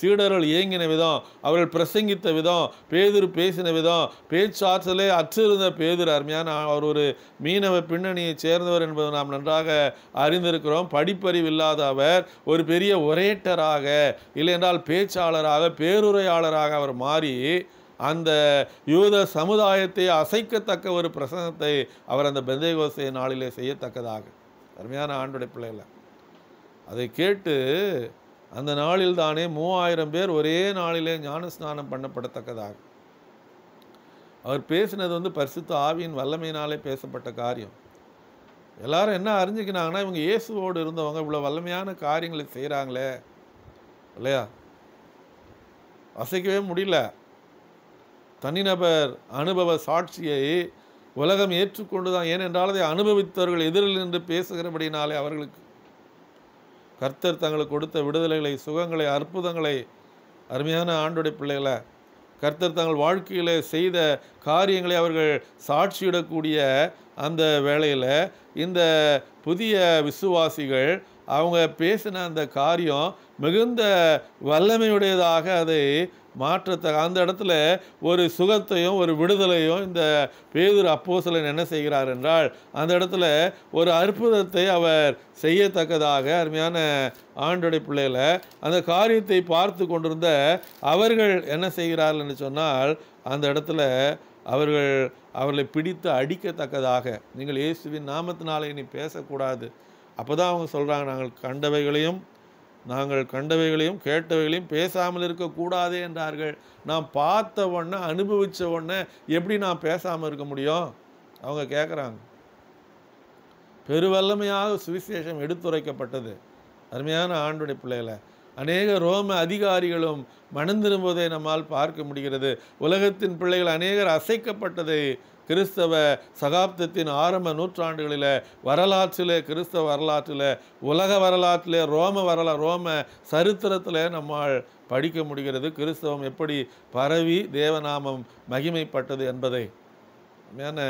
சீடர்கள் இயங்கின விதம் அவர்கள் பிரசங்கித்த விதம் பேதூர் பேசின விதம் பேச்சாற்றலே அற்றிருந்த பேதூர் அருமையான அவர் ஒரு மீனவ பின்னணியை சேர்ந்தவர் என்பதை நாம் நன்றாக அறிந்திருக்கிறோம் படிப்பறிவு இல்லாத அவர் ஒரு பெரிய ஒரேட்டராக என்றால் பேச்சாளராக பேருரையாளராக அவர் மாறி அந்த யூத சமுதாயத்தை அசைக்கத்தக்க ஒரு பிரசனத்தை அவர் அந்த பெந்தைகோசை நாளிலே செய்யத்தக்கதாக அருமையான ஆண்டுடைய பிள்ளைகளை அதை கேட்டு அந்த நாளில் தானே மூவாயிரம் பேர் ஒரே நாளிலே ஞானஸ்நானம் பண்ணப்படத்தக்கதாக அவர் பேசினது வந்து பரிசுத்த ஆவியின் வல்லமையினாலே பேசப்பட்ட காரியம் எல்லாரும் என்ன அறிஞ்சிக்கினாங்கன்னா இவங்க இயேசுவோடு இருந்தவங்க இவ்வளோ வல்லமையான காரியங்களை செய்கிறாங்களே இல்லையா அசைக்கவே முடியல தனிநபர் அனுபவ சாட்சியை உலகம் ஏற்றுக்கொண்டுதான் ஏனென்றால் அதை அனுபவித்தவர்கள் எதிரில் நின்று பேசுகிறபடினாலே அவர்களுக்கு கர்த்தர் தங்களுக்கு கொடுத்த விடுதலைகளை சுகங்களை அற்புதங்களை அருமையான ஆண்டுடைய பிள்ளைகளை கர்த்தர் தங்கள் வாழ்க்கையில் செய்த காரியங்களை அவர்கள் சாட்சியிடக்கூடிய அந்த வேளையில் இந்த புதிய விசுவாசிகள் அவங்க பேசின அந்த காரியம் மிகுந்த வல்லமையுடையதாக அதை மாற்றத்தை அந்த இடத்துல ஒரு சுகத்தையும் ஒரு விடுதலையும் இந்த பேதூர் அப்போசலன் என்ன செய்கிறார் என்றால் அந்த இடத்துல ஒரு அற்புதத்தை அவர் செய்யத்தக்கதாக அருமையான ஆண்டுடை பிள்ளையில் அந்த காரியத்தை பார்த்து கொண்டிருந்த அவர்கள் என்ன செய்கிறார்கள் என்று சொன்னால் அந்த இடத்துல அவர்கள் அவர்களை பிடித்து அடிக்கத்தக்கதாக நீங்கள் இயேசுவின் நாமத்தினாலே இனி பேசக்கூடாது அப்போ தான் அவங்க சொல்கிறாங்க நாங்கள் கண்டவைகளையும் நாங்கள் கண்டவைகளையும் கேட்டவைகளையும் பேசாமல் இருக்கக்கூடாது என்றார்கள் நான் பார்த்த உடனே அனுபவித்த உடனே எப்படி நான் பேசாமல் இருக்க முடியும் அவங்க கேட்குறாங்க பெருவல்லமையாக சுவிசேஷம் எடுத்துரைக்கப்பட்டது அருமையான ஆண்டுடைய பிள்ளைகளை அநேக ரோம அதிகாரிகளும் மணந்திருப்பதை நம்மால் பார்க்க முடிகிறது உலகத்தின் பிள்ளைகள் அநேகர் அசைக்கப்பட்டதை கிறிஸ்தவ சகாப்தத்தின் ஆரம்ப நூற்றாண்டுகளில் வரலாற்றில் கிறிஸ்தவ வரலாற்றில் உலக வரலாற்றில் ரோம வரலா ரோம சரித்திரத்தில் நம்மால் படிக்க முடிகிறது கிறிஸ்தவம் எப்படி பரவி தேவநாமம் மகிமைப்பட்டது என்பதை மேன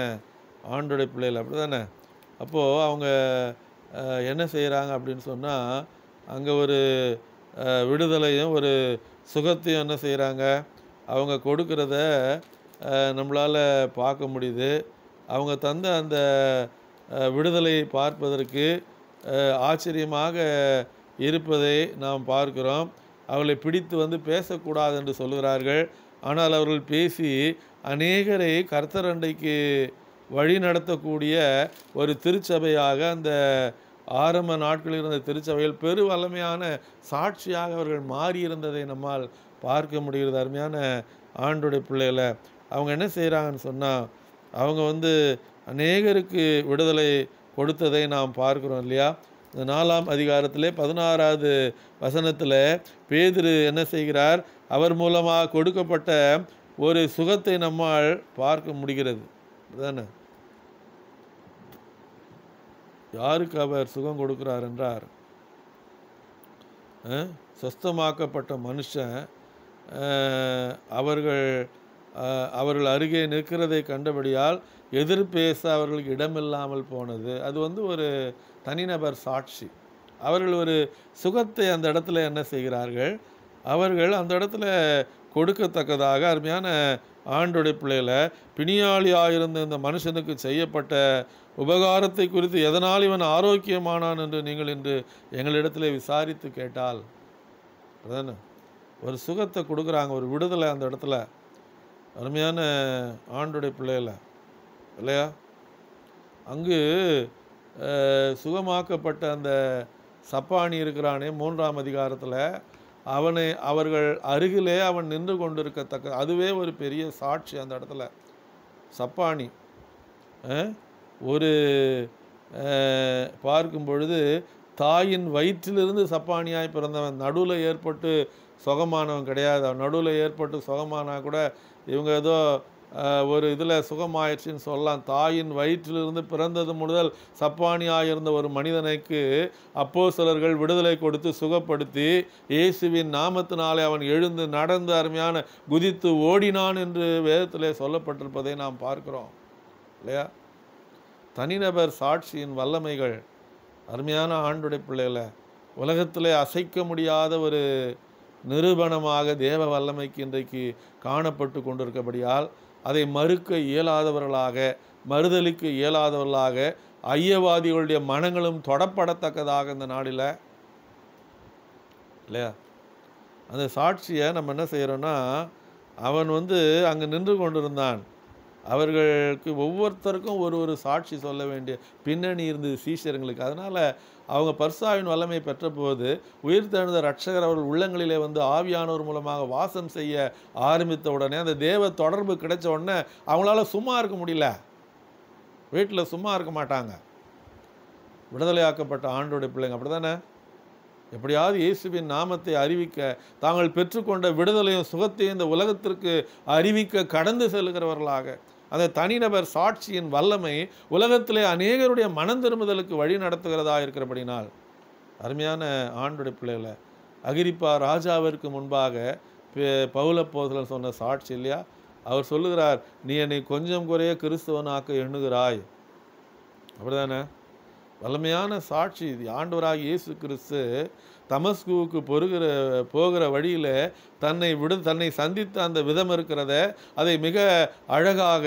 ஆண்டுடைய பிள்ளைகள் அப்படி தானே அப்போது அவங்க என்ன செய்கிறாங்க அப்படின்னு சொன்னால் அங்கே ஒரு விடுதலையும் ஒரு சுகத்தையும் என்ன செய்கிறாங்க அவங்க கொடுக்கறத நம்மளால் பார்க்க முடியுது அவங்க தந்த அந்த விடுதலை பார்ப்பதற்கு ஆச்சரியமாக இருப்பதை நாம் பார்க்கிறோம் அவளை பிடித்து வந்து பேசக்கூடாது என்று சொல்கிறார்கள் ஆனால் அவர்கள் பேசி அநேகரை கர்த்தரண்டைக்கு வழி நடத்தக்கூடிய ஒரு திருச்சபையாக அந்த ஆரம்ப நாட்களில் இருந்த திருச்சபையில் பெரு வல்லமையான சாட்சியாக அவர்கள் மாறியிருந்ததை நம்மால் பார்க்க முடிகிறது அருமையான ஆண்டுடைய பிள்ளைகளை அவங்க என்ன செய்கிறாங்கன்னு சொன்னால் அவங்க வந்து அநேகருக்கு விடுதலை கொடுத்ததை நாம் பார்க்குறோம் இல்லையா இந்த நாலாம் அதிகாரத்தில் பதினாறாவது வசனத்தில் பேதிரு என்ன செய்கிறார் அவர் மூலமாக கொடுக்கப்பட்ட ஒரு சுகத்தை நம்மால் பார்க்க முடிகிறது தானே யாருக்கு அவர் சுகம் கொடுக்கிறார் என்றார் சொஸ்தமாக்கப்பட்ட மனுஷன் அவர்கள் அவர்கள் அருகே நிற்கிறதை கண்டபடியால் எதிர் பேச அவர்களுக்கு இடமில்லாமல் போனது அது வந்து ஒரு தனிநபர் சாட்சி அவர்கள் ஒரு சுகத்தை அந்த இடத்துல என்ன செய்கிறார்கள் அவர்கள் அந்த இடத்துல கொடுக்கத்தக்கதாக அருமையான ஆண்டுடைய பிள்ளையில் பிணியாளியாக இருந்த இந்த மனுஷனுக்கு செய்யப்பட்ட உபகாரத்தை குறித்து எதனால் இவன் ஆரோக்கியமானான் என்று நீங்கள் இன்று எங்களிடத்தில் விசாரித்து கேட்டால் அதான ஒரு சுகத்தை கொடுக்குறாங்க ஒரு விடுதலை அந்த இடத்துல அருமையான ஆண்டுடைய பிள்ளையில் இல்லையா அங்கு சுகமாக்கப்பட்ட அந்த சப்பானி இருக்கிறானே மூன்றாம் அதிகாரத்தில் அவனை அவர்கள் அருகிலே அவன் நின்று கொண்டிருக்கத்தக்க அதுவே ஒரு பெரிய சாட்சி அந்த இடத்துல சப்பானி ஒரு பார்க்கும் பொழுது தாயின் வயிற்றிலிருந்து சப்பானியாய் பிறந்தவன் நடுவில் ஏற்பட்டு சுகமானவன் கிடையாது அவன் நடுவில் ஏற்பட்டு சுகமானா கூட இவங்க ஏதோ ஒரு இதில் சுகமாயிடுச்சின்னு சொல்லலாம் தாயின் வயிற்றிலிருந்து பிறந்தது முதல் சப்பானியாக இருந்த ஒரு மனிதனுக்கு அப்போ சிலர்கள் விடுதலை கொடுத்து சுகப்படுத்தி இயேசுவின் நாமத்தினாலே அவன் எழுந்து நடந்து அருமையான குதித்து ஓடினான் என்று வேதத்திலே சொல்லப்பட்டிருப்பதை நாம் பார்க்குறோம் இல்லையா தனிநபர் சாட்சியின் வல்லமைகள் அருமையான ஆண்டுடைய பிள்ளைகளை உலகத்தில் அசைக்க முடியாத ஒரு நிரூபணமாக தேவ வல்லமைக்கு இன்றைக்கு காணப்பட்டு கொண்டிருக்கபடியால் அதை மறுக்க இயலாதவர்களாக மறுதலிக்க இயலாதவர்களாக ஐயவாதிகளுடைய மனங்களும் தொடப்படத்தக்கதாக இந்த நாளில் இல்லையா அந்த சாட்சியை நம்ம என்ன செய்கிறோன்னா அவன் வந்து அங்கே நின்று கொண்டிருந்தான் அவர்களுக்கு ஒவ்வொருத்தருக்கும் ஒரு ஒரு சாட்சி சொல்ல வேண்டிய பின்னணி இருந்தது சீஷர்களுக்கு அதனால் அவங்க பர்சாவின் வல்லமை பெற்றபோது உயிர் தழுந்த ரட்சகர் அவர்கள் உள்ளங்களிலே வந்து ஆவியானவர் மூலமாக வாசம் செய்ய ஆரம்பித்த உடனே அந்த தேவ தொடர்பு கிடைச்ச உடனே அவங்களால சும்மா இருக்க முடியல வீட்டில் சும்மா இருக்க மாட்டாங்க விடுதலையாக்கப்பட்ட ஆண்டோடைய பிள்ளைங்க அப்படி தானே எப்படியாவது இயேசுவின் நாமத்தை அறிவிக்க தாங்கள் பெற்றுக்கொண்ட விடுதலையும் சுகத்தையும் இந்த உலகத்திற்கு அறிவிக்க கடந்து செல்கிறவர்களாக அந்த தனிநபர் சாட்சியின் வல்லமை உலகத்திலே அநேகருடைய மனம் திரும்புதலுக்கு வழி நடத்துகிறதா இருக்கிறபடினால் அருமையான ஆண்டுடைய பிள்ளைகளை அகிரிப்பா ராஜாவிற்கு முன்பாக பௌல போதலன் சொன்ன சாட்சி இல்லையா அவர் சொல்லுகிறார் நீ என்னை கொஞ்சம் குறைய கிறிஸ்துவனாக்க எண்ணுகிறாய் அப்படிதானே வல்லமையான சாட்சி இது ஆண்டவராக இயேசு கிறிஸ்து தமஸ்குவுக்கு பொறுகிற போகிற வழியில் தன்னை விடு தன்னை சந்தித்த அந்த விதம் இருக்கிறத அதை மிக அழகாக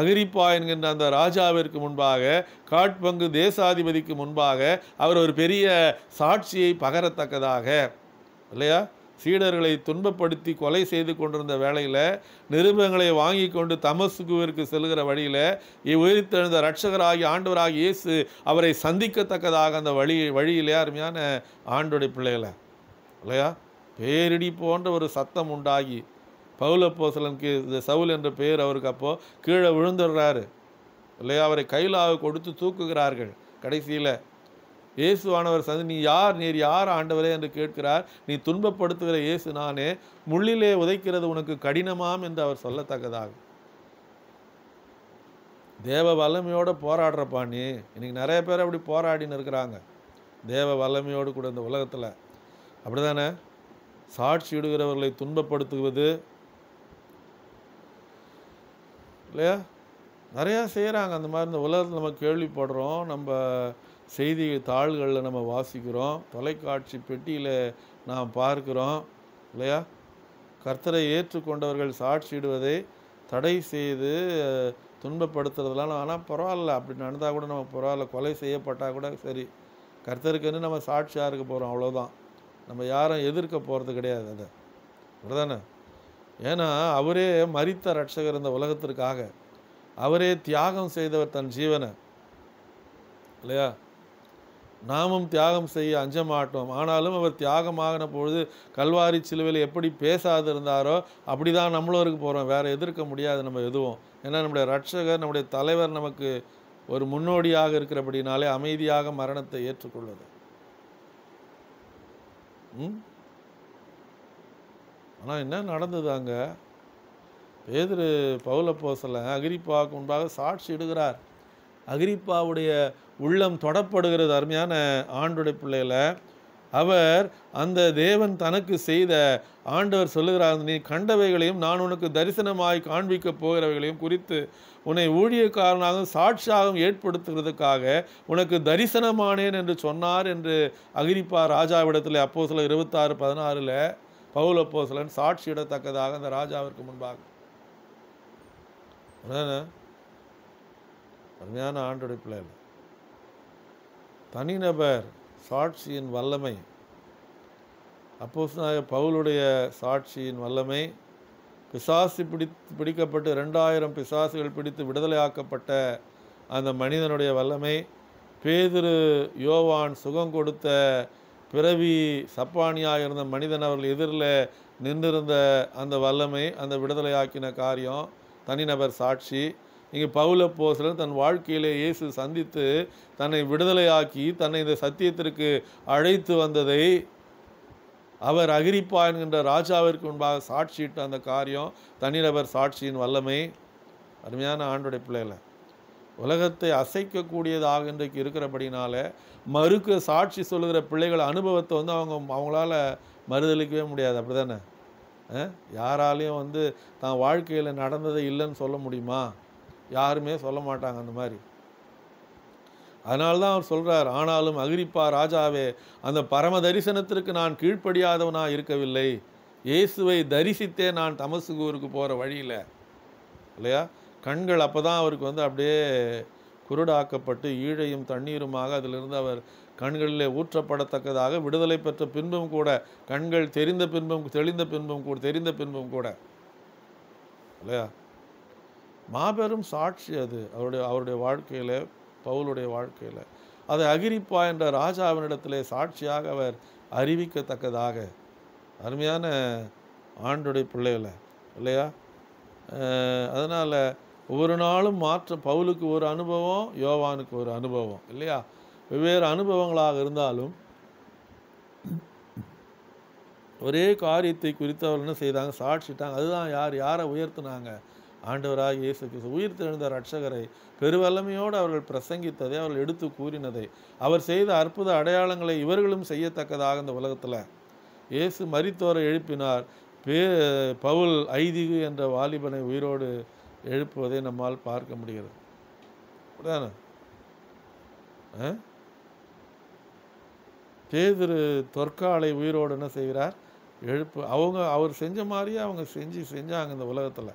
அகிரிப்பா என்கின்ற அந்த ராஜாவிற்கு முன்பாக காட்பங்கு தேசாதிபதிக்கு முன்பாக அவர் ஒரு பெரிய சாட்சியை பகரத்தக்கதாக இல்லையா சீடர்களை துன்பப்படுத்தி கொலை செய்து கொண்டிருந்த வேளையில் நிருபங்களை வாங்கி கொண்டு தமசுகுவிற்கு செல்கிற வழியில் உயிர்த்தெழுந்த ரட்சகராகி ஆண்டவராகி இயேசு அவரை சந்திக்கத்தக்கதாக அந்த வழி வழியிலே அருமையான ஆண்டுடைய பிள்ளைகளை இல்லையா பேரிடி போன்ற ஒரு சத்தம் உண்டாகி பௌலப்போசலனுக்கு இந்த சவுல் என்ற பெயர் அவருக்கு அப்போது கீழே விழுந்துடுறாரு இல்லையா அவரை கையில் கொடுத்து தூக்குகிறார்கள் கடைசியில் இயேசுவானவர் சந்தி நீ யார் நீர் யார் ஆண்டவரே என்று கேட்கிறார் நீ துன்பப்படுத்துகிற இயேசு நானே முள்ளிலே உதைக்கிறது உனக்கு கடினமாம் என்று அவர் சொல்லத்தக்கதாகும் தேவ வல்லமையோடு போராடுறப்பா நீ இன்றைக்கி நிறைய பேர் அப்படி போராடின்னு இருக்கிறாங்க தேவ வல்லமையோடு கூட இந்த உலகத்தில் அப்படி தானே சாட்சியிடுகிறவர்களை துன்பப்படுத்துவது இல்லையா நிறையா செய்கிறாங்க அந்த மாதிரி இந்த உலகத்தில் நம்ம கேள்விப்படுறோம் நம்ம செய்தி தாள்களில் நம்ம வாசிக்கிறோம் தொலைக்காட்சி பெட்டியில் நாம் பார்க்கிறோம் இல்லையா கர்த்தரை ஏற்றுக்கொண்டவர்கள் சாட்சியிடுவதை தடை செய்து துன்பப்படுத்துறதுலாம் ஆனால் பரவாயில்ல அப்படி நடந்தால் கூட நம்ம பரவாயில்ல கொலை செய்யப்பட்டால் கூட சரி கர்த்தருக்குன்னு நம்ம சாட்சியாக இருக்க போகிறோம் அவ்வளோதான் நம்ம யாரும் எதிர்க்க போகிறது கிடையாது அதை அப்படிதானே ஏன்னா அவரே மறித்த ரட்சகர் இந்த உலகத்திற்காக அவரே தியாகம் செய்தவர் தன் ஜீவனை இல்லையா நாமும் தியாகம் செய்ய அஞ்ச மாட்டோம் ஆனாலும் அவர் தியாகமாகின பொழுது கல்வாரி சிலுவையில் எப்படி பேசாது இருந்தாரோ அப்படி தான் நம்மளும் இருக்க போகிறோம் வேறு எதிர்க்க முடியாது நம்ம எதுவும் ஏன்னா நம்முடைய ரட்சகர் நம்முடைய தலைவர் நமக்கு ஒரு முன்னோடியாக இருக்கிறபடினாலே அமைதியாக மரணத்தை ஏற்றுக்கொள்வது ஆனால் என்ன நடந்தது அங்கே பேதிரு பௌலப்போசலை அகிரிப்பாவுக்கு முன்பாக சாட்சி இடுகிறார் அகிரிப்பாவுடைய உள்ளம் தொடப்படுகிறது அருமையான ஆண்டுடைய பிள்ளைகள அவர் அந்த தேவன் தனக்கு செய்த ஆண்டவர் சொல்லுகிறார் நீ கண்டவைகளையும் நான் உனக்கு தரிசனமாய் காண்பிக்கப் போகிறவைகளையும் குறித்து உன்னை ஊழியக்காரனாக சாட்சியாகவும் ஏற்படுத்துகிறதுக்காக உனக்கு தரிசனமானேன் என்று சொன்னார் என்று அகிரிப்பா ராஜாவிடத்தில் அப்போ சில இருபத்தாறு பதினாறில் பவுல் அப்போ சிலன் சாட்சியிடத்தக்கதாக அந்த ராஜாவிற்கு முன்பாக அருமையான ஆண்டோடைய பிள்ளைகள் தனிநபர் சாட்சியின் வல்லமை அப்போஸ்னாக பவுலுடைய சாட்சியின் வல்லமை பிசாசு பிடித்து பிடிக்கப்பட்டு ரெண்டாயிரம் பிசாசுகள் பிடித்து விடுதலையாக்கப்பட்ட அந்த மனிதனுடைய வல்லமை பேதிரு யோவான் சுகம் கொடுத்த பிறவி சப்பானியாக இருந்த மனிதன் அவர்கள் எதிரில் நின்றிருந்த அந்த வல்லமை அந்த விடுதலையாக்கின காரியம் தனிநபர் சாட்சி இங்கே பவுல போசலன் தன் வாழ்க்கையிலே இயேசு சந்தித்து தன்னை விடுதலையாக்கி தன்னை இந்த சத்தியத்திற்கு அழைத்து வந்ததை அவர் அகிரிப்பா என்கின்ற ராஜாவிற்கு முன்பாக சாட்சியிட்ட அந்த காரியம் தனிநபர் சாட்சியின் வல்லமை அருமையான ஆண்டுடைய பிள்ளைகளை உலகத்தை அசைக்கக்கூடியதாக இன்றைக்கு இருக்கிறபடினால மறுக்க சாட்சி சொல்கிற பிள்ளைகள் அனுபவத்தை வந்து அவங்க அவங்களால மறுதளிக்கவே முடியாது அப்படி தானே யாராலையும் வந்து தான் வாழ்க்கையில் நடந்ததே இல்லைன்னு சொல்ல முடியுமா யாருமே சொல்ல மாட்டாங்க அந்த மாதிரி அதனால்தான் அவர் சொல்கிறார் ஆனாலும் அகிரிப்பா ராஜாவே அந்த பரம தரிசனத்திற்கு நான் கீழ்ப்படியாதவனாக இருக்கவில்லை இயேசுவை தரிசித்தே நான் தமசுகூருக்கு போகிற வழியில் இல்லையா கண்கள் அப்போ தான் அவருக்கு வந்து அப்படியே குருடாக்கப்பட்டு ஈழையும் தண்ணீருமாக அதிலிருந்து அவர் கண்களிலே ஊற்றப்படத்தக்கதாக விடுதலை பெற்ற பின்பும் கூட கண்கள் தெரிந்த பின்பும் தெளிந்த பின்பும் கூட தெரிந்த பின்பும் கூட இல்லையா மாபெரும் சாட்சி அது அவருடைய அவருடைய வாழ்க்கையில் பவுலுடைய வாழ்க்கையில் அதை அகிரிப்பா என்ற ராஜாவினிடத்திலே சாட்சியாக அவர் அறிவிக்கத்தக்கதாக அருமையான ஆண்டுடைய பிள்ளைகளை இல்லையா அதனால் ஒவ்வொரு நாளும் மாற்ற பவுலுக்கு ஒரு அனுபவம் யோவானுக்கு ஒரு அனுபவம் இல்லையா வெவ்வேறு அனுபவங்களாக இருந்தாலும் ஒரே காரியத்தை குறித்து அவர் என்ன செய்தாங்க சாட்சிட்டாங்க அதுதான் யார் யாரை உயர்த்தினாங்க ஆண்டவராக இயேசு கிறிஸ்து உயிர் தெழுந்த ரட்சகரை பெருவல்லமையோடு அவர்கள் பிரசங்கித்ததை அவர்கள் எடுத்து கூறினதை அவர் செய்த அற்புத அடையாளங்களை இவர்களும் செய்யத்தக்கதாக இந்த உலகத்தில் இயேசு மரித்தோரை எழுப்பினார் பே பவுல் ஐதிகு என்ற வாலிபனை உயிரோடு எழுப்புவதை நம்மால் பார்க்க முடிகிறது பேதிரு தொற்காலை உயிரோடு என்ன செய்கிறார் எழுப்பு அவங்க அவர் செஞ்ச மாதிரியே அவங்க செஞ்சு செஞ்சாங்க இந்த உலகத்தில்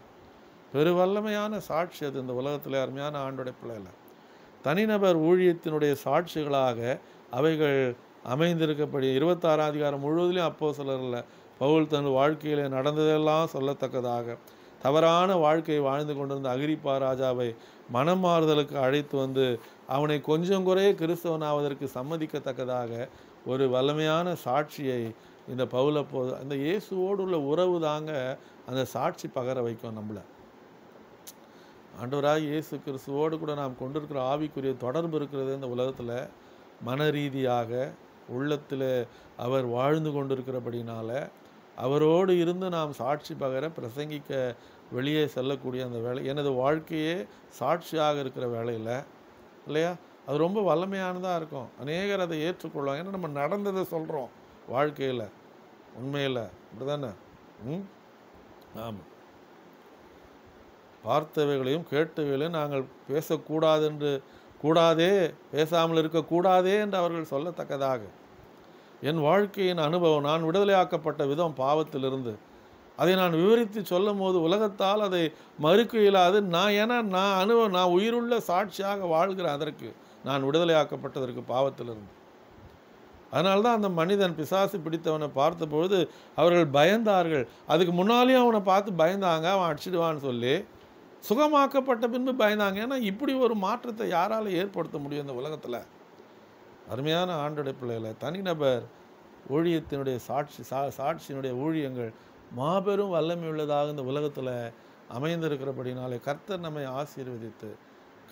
பெரு வல்லமையான சாட்சி அது இந்த உலகத்தில் அருமையான ஆண்டுடைய பிள்ளைல தனிநபர் ஊழியத்தினுடைய சாட்சிகளாக அவைகள் அமைந்திருக்கப்படி இருபத்தாறாம் அதிகாரம் முழுவதிலையும் அப்போ சிலரில் பவுல் தன் வாழ்க்கையில் நடந்ததெல்லாம் சொல்லத்தக்கதாக தவறான வாழ்க்கை வாழ்ந்து கொண்டிருந்த அகிரிப்பா ராஜாவை மனம் மாறுதலுக்கு அழைத்து வந்து அவனை கொஞ்சம் குறைய கிறிஸ்தவனாவதற்கு சம்மதிக்கத்தக்கதாக ஒரு வல்லமையான சாட்சியை இந்த பவுல போது அந்த இயேசுவோடு உள்ள உறவு தாங்க அந்த சாட்சி பகர வைக்கும் நம்மளை ஆண்டவராக இயேசு கிறிஸ்துவோடு கூட நாம் கொண்டிருக்கிற ஆவிக்குரிய தொடர்பு இருக்கிறது இந்த உலகத்தில் மன ரீதியாக உள்ளத்தில் அவர் வாழ்ந்து கொண்டிருக்கிறபடினால அவரோடு இருந்து நாம் சாட்சி பகர பிரசங்கிக்க வெளியே செல்லக்கூடிய அந்த வேலை எனது வாழ்க்கையே சாட்சியாக இருக்கிற வேலையில் இல்லையா அது ரொம்ப வல்லமையானதாக இருக்கும் அநேகர் அதை ஏற்றுக்கொள்வாங்க ஏன்னா நம்ம நடந்ததை சொல்கிறோம் வாழ்க்கையில் உண்மையில் அப்படி தானே ம் ஆமாம் பார்த்தவைகளையும் கேட்டவைகளையும் நாங்கள் பேசக்கூடாது என்று கூடாதே பேசாமல் இருக்கக்கூடாதே என்று அவர்கள் சொல்லத்தக்கதாக என் வாழ்க்கையின் அனுபவம் நான் விடுதலையாக்கப்பட்ட விதம் பாவத்திலிருந்து அதை நான் விவரித்து சொல்லும் போது உலகத்தால் அதை மறுக்க இயலாது நான் ஏன்னா நான் அனுபவம் நான் உயிருள்ள சாட்சியாக வாழ்கிற அதற்கு நான் விடுதலையாக்கப்பட்டதற்கு பாவத்திலிருந்து அதனால்தான் அந்த மனிதன் பிசாசு பிடித்தவனை பார்த்தபொழுது அவர்கள் பயந்தார்கள் அதுக்கு முன்னாலேயும் அவனை பார்த்து பயந்தாங்க அவன் அடிச்சிடுவான்னு சொல்லி சுகமாக்கப்பட்ட பின்பு பயந்தாங்க ஏன்னா இப்படி ஒரு மாற்றத்தை யாரால் ஏற்படுத்த முடியும் இந்த உலகத்தில் அருமையான ஆண்டுடைய பிள்ளைகளை தனிநபர் ஊழியத்தினுடைய சாட்சி சா சாட்சியினுடைய ஊழியங்கள் மாபெரும் வல்லமை உள்ளதாக இந்த உலகத்தில் அமைந்திருக்கிறபடினாலே கர்த்தர் நம்மை ஆசீர்வதித்து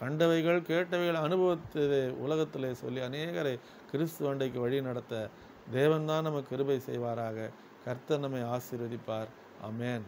கண்டவைகள் கேட்டவைகள் அனுபவத்ததை உலகத்திலே சொல்லி அநேகரை கிறிஸ்து அண்டைக்கு வழி நடத்த தேவன்தான் நமக்கு கிருபை செய்வாராக கர்த்தர் நம்மை ஆசீர்வதிப்பார் அமேன்